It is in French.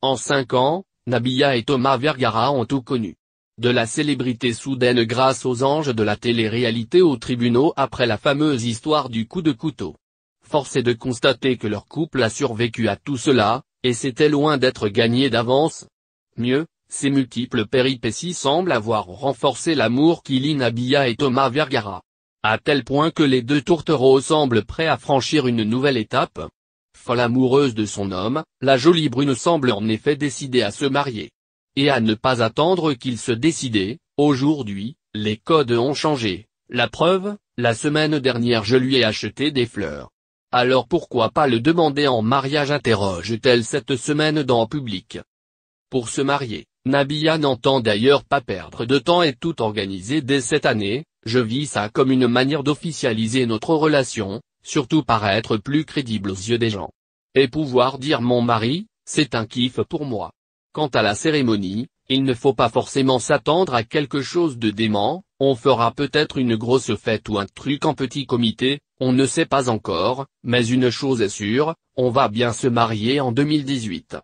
En cinq ans, Nabila et Thomas Vergara ont tout connu. De la célébrité soudaine grâce aux anges de la télé-réalité aux tribunaux après la fameuse histoire du coup de couteau. Force est de constater que leur couple a survécu à tout cela, et c'était loin d'être gagné d'avance. Mieux, ces multiples péripéties semblent avoir renforcé l'amour qui lie Nabila et Thomas Vergara. À tel point que les deux tourtereaux semblent prêts à franchir une nouvelle étape. Folle amoureuse de son homme, la jolie brune semble en effet décidée à se marier. Et à ne pas attendre qu'il se décide, aujourd'hui, les codes ont changé. La preuve, la semaine dernière je lui ai acheté des fleurs. Alors pourquoi pas le demander en mariage interroge-t-elle cette semaine dans public. Pour se marier, Nabia n'entend d'ailleurs pas perdre de temps et tout organiser dès cette année, je vis ça comme une manière d'officialiser notre relation, surtout paraître plus crédible aux yeux des gens. Et pouvoir dire mon mari, c'est un kiff pour moi. Quant à la cérémonie, il ne faut pas forcément s'attendre à quelque chose de dément, on fera peut-être une grosse fête ou un truc en petit comité, on ne sait pas encore, mais une chose est sûre, on va bien se marier en 2018.